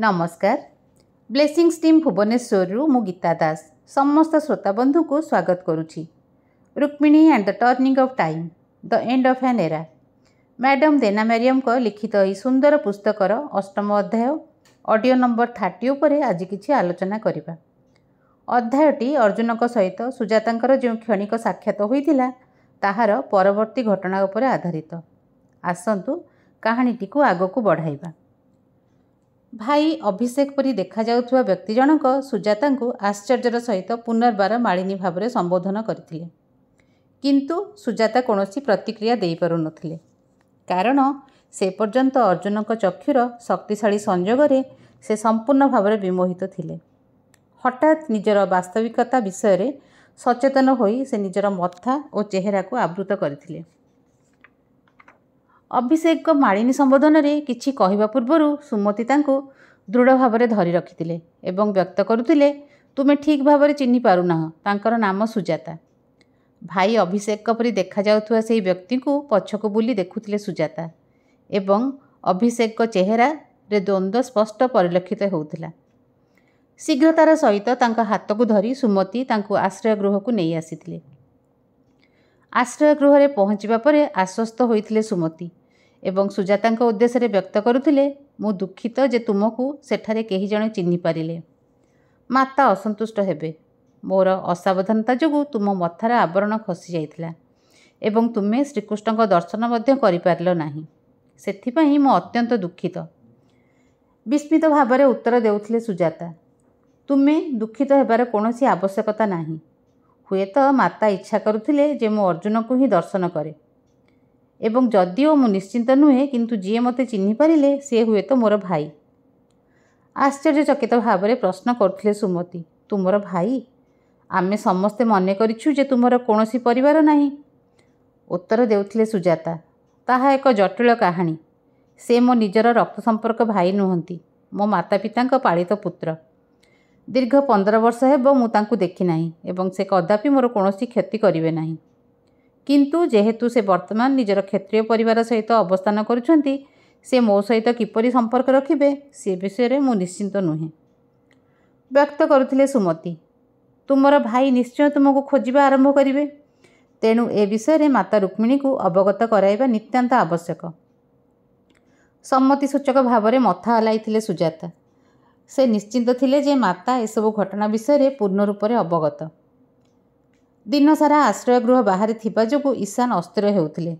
ନମସ୍କାର blessing steam ଭୁବନେଶ୍ୱରରୁ ମୁଁ ଗୀତା ଦାସ ସମସ୍ତ ଶ୍ରୋତାବନ୍ଧୁଙ୍କୁ ସ୍ୱାଗତ କରୁଛି Rukmini and the turning of time the end of an era madam ଦେନା ମ୍ୟାରିୟମ୍ଙ୍କ ଲିଖିତ ଏହି ସୁନ୍ଦର ପୁସ୍ତକର ଅଷ୍ଟମ ଅଧ୍ୟାୟ ଅଡ଼ିଓ ନମ୍ବର ଥାର୍ଟି ଉପରେ ଆଜି କିଛି ଆଲୋଚନା କରିବା ଅଧ୍ୟାୟଟି ଅର୍ଜୁନଙ୍କ ସହିତ ସୁଜାତାଙ୍କର ଯେଉଁ କ୍ଷଣିକ ସାକ୍ଷାତ ହୋଇଥିଲା ତାହାର ପରବର୍ତ୍ତୀ ଘଟଣା ଉପରେ ଆଧାରିତ ଆସନ୍ତୁ କାହାଣୀଟିକୁ ଆଗକୁ ବଢ଼ାଇବା ଭାଇ ଅଭିଷେକ ପରି ଦେଖାଯାଉଥିବା ବ୍ୟକ୍ତି ଜଣଙ୍କ ସୁଜାତାଙ୍କୁ ଆଶ୍ଚର୍ଯ୍ୟର ସହିତ ପୁନର୍ବାର ମାଳିନୀ ଭାବରେ ସମ୍ବୋଧନ କରିଥିଲେ କିନ୍ତୁ ସୁଜାତା କୌଣସି ପ୍ରତିକ୍ରିୟା ଦେଇପାରୁନଥିଲେ କାରଣ ସେ ପର୍ଯ୍ୟନ୍ତ ଅର୍ଜୁନଙ୍କ ଚକ୍ଷୁର ଶକ୍ତିଶାଳୀ ସଂଯୋଗରେ ସେ ସମ୍ପୂର୍ଣ୍ଣ ଭାବରେ ବିମୋହିତ ଥିଲେ ହଠାତ୍ ନିଜର ବାସ୍ତବିକତା ବିଷୟରେ ସଚେତନ ହୋଇ ସେ ନିଜର ମଥା ଓ ଚେହେରାକୁ ଆବୃତ କରିଥିଲେ ଅଭିଷେକଙ୍କ ମାଳିନୀ ସମ୍ବୋଧନରେ କିଛି କହିବା ପୂର୍ବରୁ ସୁମତି ତାଙ୍କୁ ଦୃଢ଼ ଭାବରେ ଧରି ରଖିଥିଲେ ଏବଂ ବ୍ୟକ୍ତ କରୁଥିଲେ ତୁମେ ଠିକ୍ ଭାବରେ ଚିହ୍ନି ପାରୁନାହଁ ତାଙ୍କର ନାମ ସୁଜାତା ଭାଇ ଅଭିଷେକଙ୍କ ପରି ଦେଖାଯାଉଥିବା ସେହି ବ୍ୟକ୍ତିଙ୍କୁ ପଛକୁ ବୁଲି ଦେଖୁଥିଲେ ସୁଜାତା ଏବଂ ଅଭିଷେକଙ୍କ ଚେହେରାରେ ଦ୍ୱନ୍ଦ୍ୱ ସ୍ପଷ୍ଟ ପରିଲକ୍ଷିତ ହେଉଥିଲା ଶୀଘ୍ର ତାର ସହିତ ତାଙ୍କ ହାତକୁ ଧରି ସୁମତି ତାଙ୍କୁ ଆଶ୍ରୟ ଗୃହକୁ ନେଇ ଆସିଥିଲେ ଆଶ୍ରୟ ଗୃହରେ ପହଞ୍ଚିବା ପରେ ଆଶ୍ୱସ୍ତ ହୋଇଥିଲେ ସୁମତି ଏବଂ ସୁଜାତାଙ୍କ ଉଦ୍ଦେଶ୍ୟରେ ବ୍ୟକ୍ତ କରୁଥିଲେ ମୁଁ ଦୁଃଖିତ ଯେ ତୁମକୁ ସେଠାରେ କେହି ଜଣେ ଚିହ୍ନିପାରିଲେ ମାତା ଅସନ୍ତୁଷ୍ଟ ହେବେ ମୋର ଅସାବଧାନତା ଯୋଗୁଁ ତୁମ ମଥାର ଆବରଣ ଖସିଯାଇଥିଲା ଏବଂ ତୁମେ ଶ୍ରୀକୃଷ୍ଣଙ୍କ ଦର୍ଶନ ମଧ୍ୟ କରିପାରିଲ ନାହିଁ ସେଥିପାଇଁ ମୁଁ ଅତ୍ୟନ୍ତ ଦୁଃଖିତ ବିସ୍ମିତ ଭାବରେ ଉତ୍ତର ଦେଉଥିଲେ ସୁଜାତା ତୁମେ ଦୁଃଖିତ ହେବାର କୌଣସି ଆବଶ୍ୟକତା ନାହିଁ ହୁଏତ ମାତା ଇଚ୍ଛା କରୁଥିଲେ ଯେ ମୁଁ ଅର୍ଜୁନକୁ ହିଁ ଦର୍ଶନ କରେ ଏବଂ ଯଦିଓ ମୁଁ ନିଶ୍ଚିନ୍ତ ନୁହେଁ କିନ୍ତୁ ଯିଏ ମୋତେ ଚିହ୍ନି ପାରିଲେ ସେ ତ ମୋର ଭାଇ ଆଶ୍ଚର୍ଯ୍ୟଚକିତ ଭାବରେ ପ୍ରଶ୍ନ କରୁଥିଲେ ସୁମତି ତୁମର ଭାଇ ଆମେ ସମସ୍ତେ ମନେ କରିଛୁ ଯେ ତୁମର କୌଣସି ପରିବାର ନାହିଁ ଉତ୍ତର ଦେଉଥିଲେ ସୁଜାତା ତାହା ଏକ ଜଟିଳ କାହାଣୀ ସେ ମୋ ନିଜର ରକ୍ତ ସମ୍ପର୍କ ଭାଇ ନୁହନ୍ତି ମୋ ମାତା ପିତାଙ୍କ ପାଳିତ ପୁତ୍ର ଦୀର୍ଘ ପନ୍ଦର ବର୍ଷ ହେବ ମୁଁ ତାଙ୍କୁ ଦେଖିନାହିଁ ଏବଂ ସେ କଦାପି ମୋର କୌଣସି କ୍ଷତି କରିବେ ନାହିଁ କିନ୍ତୁ ଯେହେତୁ ସେ ବର୍ତ୍ତମାନ ନିଜର କ୍ଷେତ୍ରୀୟ ପରିବାର ସହିତ ଅବସ୍ଥାନ କରୁଛନ୍ତି ସେ ମୋ ସହିତ କିପରି ସମ୍ପର୍କ ରଖିବେ ସେ ବିଷୟରେ ମୁଁ ନିଶ୍ଚିନ୍ତ ନୁହେଁ ବ୍ୟକ୍ତ କରୁଥିଲେ ସୁମତି ତୁମର ଭାଇ ନିଶ୍ଚୟ ତୁମକୁ ଖୋଜିବା ଆରମ୍ଭ କରିବେ ତେଣୁ ଏ ବିଷୟରେ ମାତା ରୁକ୍ମିଣୀଙ୍କୁ ଅବଗତ କରାଇବା ନିତ୍ୟାନ୍ତ ଆବଶ୍ୟକ ସମ୍ମତି ସୂଚକ ଭାବରେ ମଥା ହଲାଇଥିଲେ ସୁଜାତା ସେ ନିଶ୍ଚିନ୍ତ ଥିଲେ ଯେ ମାତା ଏସବୁ ଘଟଣା ବିଷୟରେ ପୂର୍ଣ୍ଣ ରୂପରେ ଅବଗତ ଦିନସାରା ଆଶ୍ରୟଗୃହ ବାହାରେ ଥିବା ଯୋଗୁଁ ଈଶାନ ଅସ୍ଥିର ହେଉଥିଲେ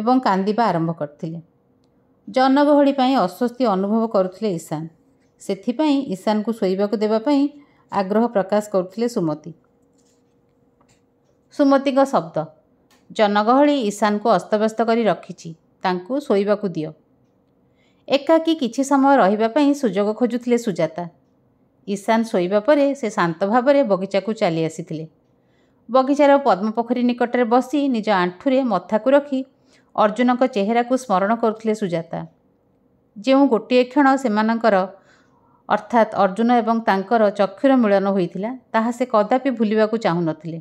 ଏବଂ କାନ୍ଦିବା ଆରମ୍ଭ କରିଥିଲେ ଜନଗହଳି ପାଇଁ ଅସ୍ୱସ୍ତି ଅନୁଭବ କରୁଥିଲେ ଈଶାନ ସେଥିପାଇଁ ଇଶାନଙ୍କୁ ଶୋଇବାକୁ ଦେବା ପାଇଁ ଆଗ୍ରହ ପ୍ରକାଶ କରୁଥିଲେ ସୁମତି ସୁମତିଙ୍କ ଶବ୍ଦ ଜନଗହଳି ଈଶାନଙ୍କୁ ଅସ୍ତବ୍ୟସ୍ତ କରି ରଖିଛି ତାଙ୍କୁ ଶୋଇବାକୁ ଦିଅ ଏକାକୀ କିଛି ସମୟ ରହିବା ପାଇଁ ସୁଯୋଗ ଖୋଜୁଥିଲେ ସୁଜାତା ଈଶାନ ଶୋଇବା ପରେ ସେ ଶାନ୍ତ ଭାବରେ ବଗିଚାକୁ ଚାଲି ଆସିଥିଲେ ବଗିଚାର ପଦ୍ମପୋଖରୀ ନିକଟରେ ବସି ନିଜ ଆଣ୍ଠୁରେ ମଥାକୁ ରଖି ଅର୍ଜୁନଙ୍କ ଚେହେରାକୁ ସ୍ମରଣ କରୁଥିଲେ ସୁଜାତା ଯେଉଁ ଗୋଟିଏ କ୍ଷଣ ସେମାନଙ୍କର ଅର୍ଥାତ୍ ଅର୍ଜୁନ ଏବଂ ତାଙ୍କର ଚକ୍ଷୁର ମିଳନ ହୋଇଥିଲା ତାହା ସେ କଦାପି ଭୁଲିବାକୁ ଚାହୁଁନଥିଲେ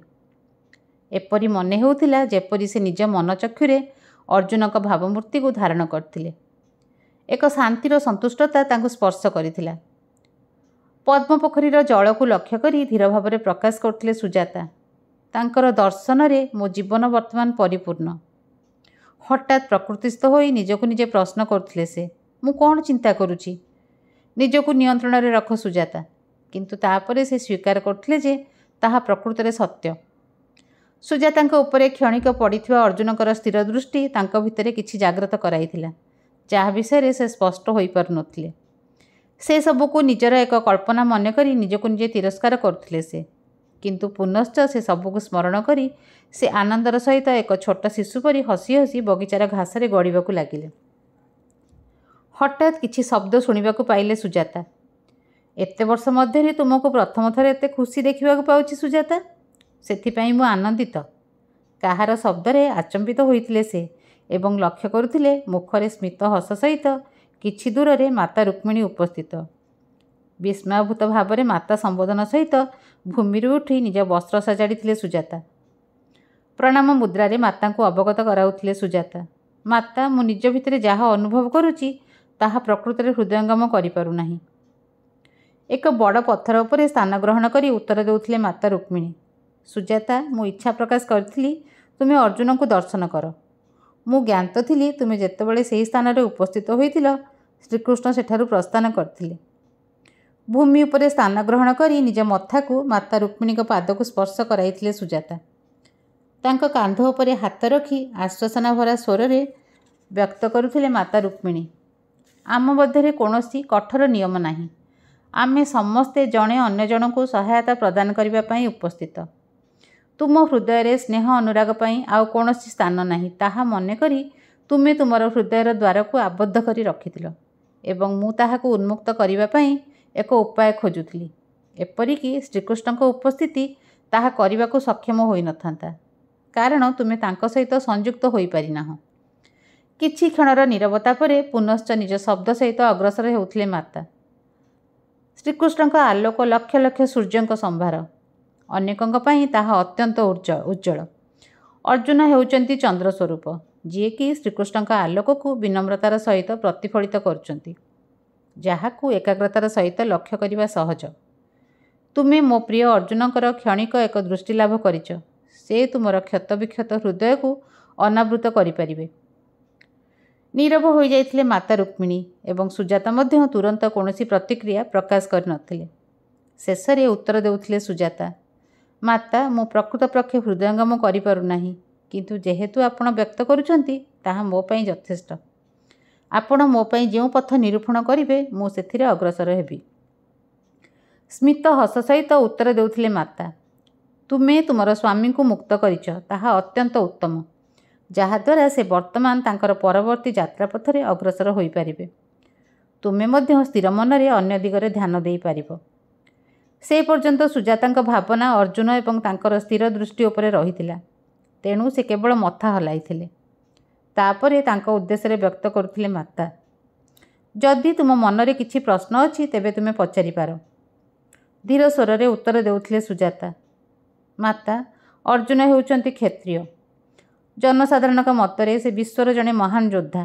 ଏପରି ମନେ ହେଉଥିଲା ଯେପରି ସେ ନିଜ ମନ ଚକ୍ଷୁରେ ଅର୍ଜୁନଙ୍କ ଭାବମୂର୍ତ୍ତିକୁ ଧାରଣ କରିଥିଲେ ଏକ ଶାନ୍ତିର ସନ୍ତୁଷ୍ଟତା ତାଙ୍କୁ ସ୍ପର୍ଶ କରିଥିଲା ପଦ୍ମପୋଖରୀର ଜଳକୁ ଲକ୍ଷ୍ୟ କରି ଧୀର ଭାବରେ ପ୍ରକାଶ କରୁଥିଲେ ସୁଜାତା ତାଙ୍କର ଦର୍ଶନରେ ମୋ ଜୀବନ ବର୍ତ୍ତମାନ ପରିପୂର୍ଣ୍ଣ ହଠାତ୍ ପ୍ରକୃତିସ୍ଥ ହୋଇ ନିଜକୁ ନିଜେ ପ୍ରଶ୍ନ କରୁଥିଲେ ସେ ମୁଁ କ'ଣ ଚିନ୍ତା କରୁଛି ନିଜକୁ ନିୟନ୍ତ୍ରଣରେ ରଖ ସୁଜାତା କିନ୍ତୁ ତାପରେ ସେ ସ୍ୱୀକାର କରୁଥିଲେ ଯେ ତାହା ପ୍ରକୃତରେ ସତ୍ୟ ସୁଜାତାଙ୍କ ଉପରେ କ୍ଷଣିକ ପଡ଼ିଥିବା ଅର୍ଜୁନଙ୍କର ସ୍ଥିର ଦୃଷ୍ଟି ତାଙ୍କ ଭିତରେ କିଛି ଜାଗ୍ରତ କରାଇଥିଲା ଯାହା ବିଷୟରେ ସେ ସ୍ପଷ୍ଟ ହୋଇପାରୁନଥିଲେ ସେସବୁକୁ ନିଜର ଏକ କଳ୍ପନା ମନେକରି ନିଜକୁ ନିଜେ ତିରସ୍କାର କରୁଥିଲେ ସେ କିନ୍ତୁ ପୁନଶ୍ଚ ସେ ସବୁକୁ ସ୍ମରଣ କରି ସେ ଆନନ୍ଦର ସହିତ ଏକ ଛୋଟ ଶିଶୁ ପରି ହସି ହସି ବଗିଚାର ଘାସରେ ଗଡ଼ିବାକୁ ଲାଗିଲେ ହଠାତ୍ କିଛି ଶବ୍ଦ ଶୁଣିବାକୁ ପାଇଲେ ସୁଜାତା ଏତେ ବର୍ଷ ମଧ୍ୟରେ ତୁମକୁ ପ୍ରଥମ ଥର ଏତେ ଖୁସି ଦେଖିବାକୁ ପାଉଛି ସୁଜାତା ସେଥିପାଇଁ ମୁଁ ଆନନ୍ଦିତ କାହାର ଶବ୍ଦରେ ଆଚମ୍ବିତ ହୋଇଥିଲେ ସେ ଏବଂ ଲକ୍ଷ୍ୟ କରୁଥିଲେ ମୁଖରେ ସ୍ମିତ ହସ ସହିତ କିଛି ଦୂରରେ ମାତା ରୁକ୍ମିଣୀ ଉପସ୍ଥିତ ବିସ୍ମୟଭୂତ ଭାବରେ ମାତା ସମ୍ବୋଧନ ସହିତ ଭୂମିରୁ ଉଠି ନିଜ ବସ୍ତ୍ର ସଜାଡ଼ିଥିଲେ ସୁଜାତା ପ୍ରଣାମ ମୁଦ୍ରାରେ ମାତାଙ୍କୁ ଅବଗତ କରାଉଥିଲେ ସୁଜାତା ମାତା ମୁଁ ନିଜ ଭିତରେ ଯାହା ଅନୁଭବ କରୁଛି ତାହା ପ୍ରକୃତରେ ହୃଦୟଙ୍ଗମ କରିପାରୁନାହିଁ ଏକ ବଡ଼ ପଥର ଉପରେ ସ୍ଥାନ ଗ୍ରହଣ କରି ଉତ୍ତର ଦେଉଥିଲେ ମାତା ରୁକ୍ମିଣୀ ସୁଜାତା ମୁଁ ଇଚ୍ଛା ପ୍ରକାଶ କରିଥିଲି ତୁମେ ଅର୍ଜୁନଙ୍କୁ ଦର୍ଶନ କର ମୁଁ ଜ୍ଞାତ ଥିଲି ତୁମେ ଯେତେବେଳେ ସେହି ସ୍ଥାନରେ ଉପସ୍ଥିତ ହୋଇଥିଲ ଶ୍ରୀକୃଷ୍ଣ ସେଠାରୁ ପ୍ରସ୍ଥାନ କରିଥିଲେ ଭୂମି ଉପରେ ସ୍ଥାନ ଗ୍ରହଣ କରି ନିଜ ମଥାକୁ ମାତା ରୁକ୍ମିଣୀଙ୍କ ପାଦକୁ ସ୍ପର୍ଶ କରାଇଥିଲେ ସୁଜାତା ତାଙ୍କ କାନ୍ଧ ଉପରେ ହାତ ରଖି ଆଶ୍ୱାସନା ଭରା ସ୍ୱରରେ ବ୍ୟକ୍ତ କରୁଥିଲେ ମାତା ରୁକ୍ମିଣୀ ଆମ ମଧ୍ୟରେ କୌଣସି କଠୋର ନିୟମ ନାହିଁ ଆମେ ସମସ୍ତେ ଜଣେ ଅନ୍ୟ ଜଣଙ୍କୁ ସହାୟତା ପ୍ରଦାନ କରିବା ପାଇଁ ଉପସ୍ଥିତ ତୁମ ହୃଦୟରେ ସ୍ନେହ ଅନୁରାଗ ପାଇଁ ଆଉ କୌଣସି ସ୍ଥାନ ନାହିଁ ତାହା ମନେ କରି ତୁମେ ତୁମର ହୃଦୟର ଦ୍ୱାରକୁ ଆବଦ୍ଧ କରି ରଖିଥିଲ ଏବଂ ମୁଁ ତାହାକୁ ଉନ୍ମୁକ୍ତ କରିବା ପାଇଁ ଏକ ଉପାୟ ଖୋଜୁଥିଲି ଏପରିକି ଶ୍ରୀକୃଷ୍ଣଙ୍କ ଉପସ୍ଥିତି ତାହା କରିବାକୁ ସକ୍ଷମ ହୋଇନଥାନ୍ତା କାରଣ ତୁମେ ତାଙ୍କ ସହିତ ସଂଯୁକ୍ତ ହୋଇପାରିନାହୁଁ କିଛି କ୍ଷଣର ନିରବତା ପରେ ପୁନଶ୍ଚ ନିଜ ଶବ୍ଦ ସହିତ ଅଗ୍ରସର ହେଉଥିଲେ ମାତା ଶ୍ରୀକୃଷ୍ଣଙ୍କ ଆଲୋକ ଲକ୍ଷ ଲକ୍ଷ ସୂର୍ଯ୍ୟଙ୍କ ସମ୍ଭାର ଅନେକଙ୍କ ପାଇଁ ତାହା ଅତ୍ୟନ୍ତ ଉଜ୍ଜ ଉଜ୍ଜଳ ଅର୍ଜୁନ ହେଉଛନ୍ତି ଚନ୍ଦ୍ରସ୍ୱରୂପ ଯିଏକି ଶ୍ରୀକୃଷ୍ଣଙ୍କ ଆଲୋକକୁ ବିନମ୍ରତାର ସହିତ ପ୍ରତିଫଳିତ କରୁଛନ୍ତି ଯାହାକୁ ଏକାଗ୍ରତାର ସହିତ ଲକ୍ଷ୍ୟ କରିବା ସହଜ ତୁମେ ମୋ ପ୍ରିୟ ଅର୍ଜୁନଙ୍କର କ୍ଷଣିକ ଏକ ଦୃଷ୍ଟି ଲାଭ କରିଛ ସେ ତୁମର କ୍ଷତ ବିକ୍ଷତ ହୃଦୟକୁ ଅନାବୃତ କରିପାରିବେ ନିରବ ହୋଇଯାଇଥିଲେ ମାତା ରୁକ୍ମିଣୀ ଏବଂ ସୁଜାତା ମଧ୍ୟ ତୁରନ୍ତ କୌଣସି ପ୍ରତିକ୍ରିୟା ପ୍ରକାଶ କରିନଥିଲେ ଶେଷରେ ଉତ୍ତର ଦେଉଥିଲେ ସୁଜାତା ମାତା ମୁଁ ପ୍ରକୃତ ପକ୍ଷେ ହୃଦୟଙ୍ଗମ କରିପାରୁନାହିଁ କିନ୍ତୁ ଯେହେତୁ ଆପଣ ବ୍ୟକ୍ତ କରୁଛନ୍ତି ତାହା ମୋ ପାଇଁ ଯଥେଷ୍ଟ ଆପଣ ମୋ ପାଇଁ ଯେଉଁ ପଥ ନିରୂପଣ କରିବେ ମୁଁ ସେଥିରେ ଅଗ୍ରସର ହେବି ସ୍ମିତ ହସ ସହିତ ଉତ୍ତର ଦେଉଥିଲେ ମାତା ତୁମେ ତୁମର ସ୍ୱାମୀଙ୍କୁ ମୁକ୍ତ କରିଛ ତାହା ଅତ୍ୟନ୍ତ ଉତ୍ତମ ଯାହାଦ୍ୱାରା ସେ ବର୍ତ୍ତମାନ ତାଙ୍କର ପରବର୍ତ୍ତୀ ଯାତ୍ରା ପଥରେ ଅଗ୍ରସର ହୋଇପାରିବେ ତୁମେ ମଧ୍ୟ ସ୍ଥିର ମନରେ ଅନ୍ୟ ଦିଗରେ ଧ୍ୟାନ ଦେଇପାରିବ ସେ ପର୍ଯ୍ୟନ୍ତ ସୁଜାତାଙ୍କ ଭାବନା ଅର୍ଜୁନ ଏବଂ ତାଙ୍କର ସ୍ଥିର ଦୃଷ୍ଟି ଉପରେ ରହିଥିଲା ତେଣୁ ସେ କେବଳ ମଥା ହଲାଇଥିଲେ ତାପରେ ତାଙ୍କ ଉଦ୍ଦେଶ୍ୟରେ ବ୍ୟକ୍ତ କରୁଥିଲେ ମାତା ଯଦି ତୁମ ମନରେ କିଛି ପ୍ରଶ୍ନ ଅଛି ତେବେ ତୁମେ ପଚାରିପାର ଧୀର ସ୍ୱରରେ ଉତ୍ତର ଦେଉଥିଲେ ସୁଜାତା ମାତା ଅର୍ଜୁନ ହେଉଛନ୍ତି କ୍ଷତ୍ରିୟ ଜନସାଧାରଣଙ୍କ ମତରେ ସେ ବିଶ୍ୱର ଜଣେ ମହାନ ଯୋଦ୍ଧା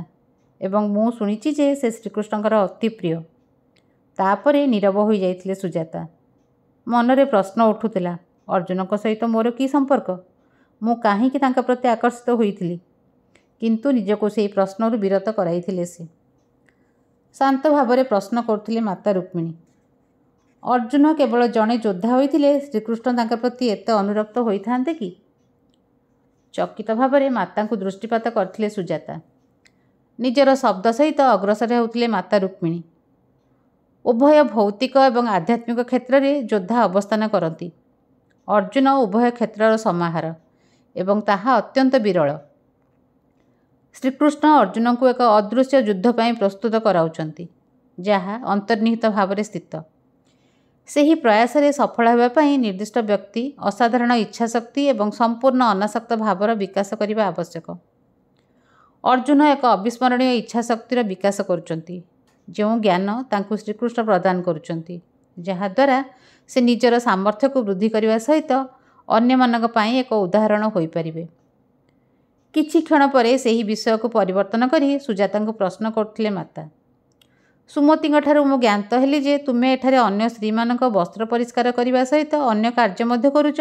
ଏବଂ ମୁଁ ଶୁଣିଛି ଯେ ସେ ଶ୍ରୀକୃଷ୍ଣଙ୍କର ଅତି ପ୍ରିୟ ତାପରେ ନିରବ ହୋଇଯାଇଥିଲେ ସୁଜାତା ମନରେ ପ୍ରଶ୍ନ ଉଠୁଥିଲା ଅର୍ଜୁନଙ୍କ ସହିତ ମୋର କି ସମ୍ପର୍କ ମୁଁ କାହିଁକି ତାଙ୍କ ପ୍ରତି ଆକର୍ଷିତ ହୋଇଥିଲି କିନ୍ତୁ ନିଜକୁ ସେହି ପ୍ରଶ୍ନରୁ ବିରତ କରାଇଥିଲେ ସେ ଶାନ୍ତ ଭାବରେ ପ୍ରଶ୍ନ କରୁଥିଲେ ମାତା ରୁକ୍ମିଣୀ ଅର୍ଜୁନ କେବଳ ଜଣେ ଯୋଦ୍ଧା ହୋଇଥିଲେ ଶ୍ରୀକୃଷ୍ଣ ତାଙ୍କ ପ୍ରତି ଏତେ ଅନୁରକ୍ତ ହୋଇଥାନ୍ତେ କି ଚକିତ ଭାବରେ ମାତାଙ୍କୁ ଦୃଷ୍ଟିପାତ କରିଥିଲେ ସୁଜାତା ନିଜର ଶବ୍ଦ ସହିତ ଅଗ୍ରସର ହେଉଥିଲେ ମାତା ରୁକ୍ମିଣୀ ଉଭୟ ଭୌତିକ ଏବଂ ଆଧ୍ୟାତ୍ମିକ କ୍ଷେତ୍ରରେ ଯୋଦ୍ଧା ଅବସ୍ଥାନ କରନ୍ତି ଅର୍ଜୁନ ଉଭୟ କ୍ଷେତ୍ରର ସମାହାର ଏବଂ ତାହା ଅତ୍ୟନ୍ତ ବିରଳ ଶ୍ରୀକୃଷ୍ଣ ଅର୍ଜୁନଙ୍କୁ ଏକ ଅଦୃଶ୍ୟ ଯୁଦ୍ଧ ପାଇଁ ପ୍ରସ୍ତୁତ କରାଉଛନ୍ତି ଯାହା ଅନ୍ତର୍ନିହିତ ଭାବରେ ସ୍ଥିତ ସେହି ପ୍ରୟାସରେ ସଫଳ ହେବା ପାଇଁ ନିର୍ଦ୍ଦିଷ୍ଟ ବ୍ୟକ୍ତି ଅସାଧାରଣ ଇଚ୍ଛାଶକ୍ତି ଏବଂ ସମ୍ପୂର୍ଣ୍ଣ ଅନାସକ୍ତ ଭାବର ବିକାଶ କରିବା ଆବଶ୍ୟକ ଅର୍ଜୁନ ଏକ ଅବିସ୍ମରଣୀୟ ଇଚ୍ଛାଶକ୍ତିର ବିକାଶ କରୁଛନ୍ତି ଯେଉଁ ଜ୍ଞାନ ତାଙ୍କୁ ଶ୍ରୀକୃଷ୍ଣ ପ୍ରଦାନ କରୁଛନ୍ତି ଯାହାଦ୍ୱାରା ସେ ନିଜର ସାମର୍ଥ୍ୟକୁ ବୃଦ୍ଧି କରିବା ସହିତ ଅନ୍ୟମାନଙ୍କ ପାଇଁ ଏକ ଉଦାହରଣ ହୋଇପାରିବେ କିଛି କ୍ଷଣ ପରେ ସେହି ବିଷୟକୁ ପରିବର୍ତ୍ତନ କରି ସୁଜାତାଙ୍କୁ ପ୍ରଶ୍ନ କରୁଥିଲେ ମାତା ସୁମତିଙ୍କଠାରୁ ମୁଁ ଜ୍ଞାତ ହେଲି ଯେ ତୁମେ ଏଠାରେ ଅନ୍ୟ ସ୍ତ୍ରୀମାନଙ୍କ ବସ୍ତ୍ର ପରିଷ୍କାର କରିବା ସହିତ ଅନ୍ୟ କାର୍ଯ୍ୟ ମଧ୍ୟ କରୁଛ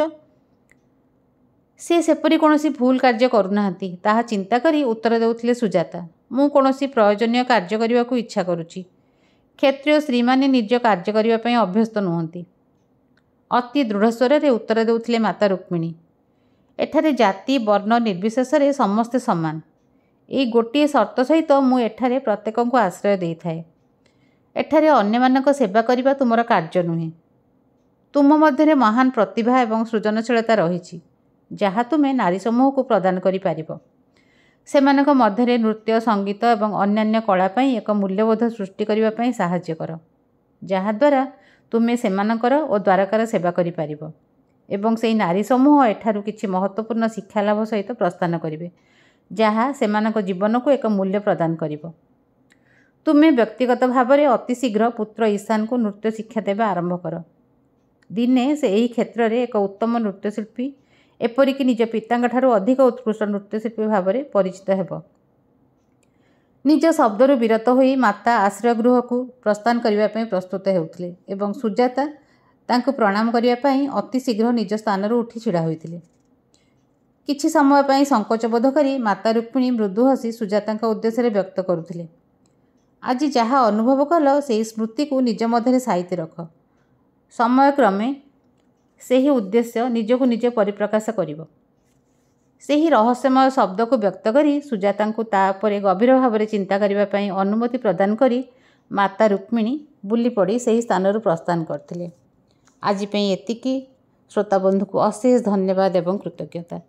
ସେ ସେପରି କୌଣସି ଭୁଲ କାର୍ଯ୍ୟ କରୁନାହାନ୍ତି ତାହା ଚିନ୍ତା କରି ଉତ୍ତର ଦେଉଥିଲେ ସୁଜାତା ମୁଁ କୌଣସି ପ୍ରୟୋଜନୀୟ କାର୍ଯ୍ୟ କରିବାକୁ ଇଚ୍ଛା କରୁଛି କ୍ଷେତ୍ରୀୟ ସ୍ତ୍ରୀମାନେ ନିଜ କାର୍ଯ୍ୟ କରିବା ପାଇଁ ଅଭ୍ୟସ୍ତ ନୁହନ୍ତି ଅତି ଦୃଢ଼ ସ୍ୱରରେ ଉତ୍ତର ଦେଉଥିଲେ ମାତା ରୁକ୍ମିଣୀ ଏଠାରେ ଜାତି ବର୍ଣ୍ଣ ନିର୍ବିଶେଷରେ ସମସ୍ତେ ସମାନ ଏହି ଗୋଟିଏ ସର୍ତ୍ତ ସହିତ ମୁଁ ଏଠାରେ ପ୍ରତ୍ୟେକଙ୍କୁ ଆଶ୍ରୟ ଦେଇଥାଏ ଏଠାରେ ଅନ୍ୟମାନଙ୍କ ସେବା କରିବା ତୁମର କାର୍ଯ୍ୟ ନୁହେଁ ତୁମ ମଧ୍ୟରେ ମହାନ ପ୍ରତିଭା ଏବଂ ସୃଜନଶୀଳତା ରହିଛି ଯାହା ତୁମେ ନାରୀ ସମୂହକୁ ପ୍ରଦାନ କରିପାରିବ ସେମାନଙ୍କ ମଧ୍ୟରେ ନୃତ୍ୟ ସଙ୍ଗୀତ ଏବଂ ଅନ୍ୟାନ୍ୟ କଳା ପାଇଁ ଏକ ମୂଲ୍ୟବୋଧ ସୃଷ୍ଟି କରିବା ପାଇଁ ସାହାଯ୍ୟ କର ଯାହାଦ୍ୱାରା ତୁମେ ସେମାନଙ୍କର ଓ ଦ୍ୱାରକାର ସେବା କରିପାରିବ ଏବଂ ସେହି ନାରୀ ସମୂହ ଏଠାରୁ କିଛି ମହତ୍ତ୍ୱପୂର୍ଣ୍ଣ ଶିକ୍ଷା ଲାଭ ସହିତ ପ୍ରସ୍ଥାନ କରିବେ ଯାହା ସେମାନଙ୍କ ଜୀବନକୁ ଏକ ମୂଲ୍ୟ ପ୍ରଦାନ କରିବ ତୁମେ ବ୍ୟକ୍ତିଗତ ଭାବରେ ଅତିଶୀଘ୍ର ପୁତ୍ର ଈଶାନଙ୍କୁ ନୃତ୍ୟ ଶିକ୍ଷା ଦେବା ଆରମ୍ଭ କର ଦିନେ ସେ ଏହି କ୍ଷେତ୍ରରେ ଏକ ଉତ୍ତମ ନୃତ୍ୟଶିଳ୍ପୀ ଏପରିକି ନିଜ ପିତାଙ୍କଠାରୁ ଅଧିକ ଉତ୍କୃଷ୍ଟ ନୃତ୍ୟଶିଳ୍ପୀ ଭାବରେ ପରିଚିତ ହେବ ନିଜ ଶବ୍ଦରୁ ବିରତ ହୋଇ ମାତା ଆଶ୍ରୟ ଗୃହକୁ ପ୍ରସ୍ଥାନ କରିବା ପାଇଁ ପ୍ରସ୍ତୁତ ହେଉଥିଲେ ଏବଂ ସୁଜାତା ତାଙ୍କୁ ପ୍ରଣାମ କରିବା ପାଇଁ ଅତି ଶୀଘ୍ର ନିଜ ସ୍ଥାନରୁ ଉଠି ଛିଡ଼ା ହୋଇଥିଲେ କିଛି ସମୟ ପାଇଁ ସଙ୍କୋଚ ବୋଧ କରି ମାତା ରୁକ୍ମିଣୀ ମୃଦୁ ହସି ସୁଜାତାଙ୍କ ଉଦ୍ଦେଶ୍ୟରେ ବ୍ୟକ୍ତ କରୁଥିଲେ ଆଜି ଯାହା ଅନୁଭବ କଲ ସେହି ସ୍ମୃତିକୁ ନିଜ ମଧ୍ୟରେ ସାଇତି ରଖ ସମୟକ୍ରମେ ସେହି ଉଦ୍ଦେଶ୍ୟ ନିଜକୁ ନିଜ ପରିପ୍ରକାଶ କରିବ ସେହି ରହସ୍ୟମୟ ଶବ୍ଦକୁ ବ୍ୟକ୍ତ କରି ସୁଜାତାଙ୍କୁ ତା ଉପରେ ଗଭୀର ଭାବରେ ଚିନ୍ତା କରିବା ପାଇଁ ଅନୁମତି ପ୍ରଦାନ କରି ମାତା ରୁକ୍ମିଣୀ ବୁଲି ପଡ଼ି ସେହି ସ୍ଥାନରୁ ପ୍ରସ୍ଥାନ କରିଥିଲେ ଆଜି ପାଇଁ ଏତିକି ଶ୍ରୋତାବନ୍ଧୁକୁ ଅଶେଷ ଧନ୍ୟବାଦ ଏବଂ କୃତଜ୍ଞତା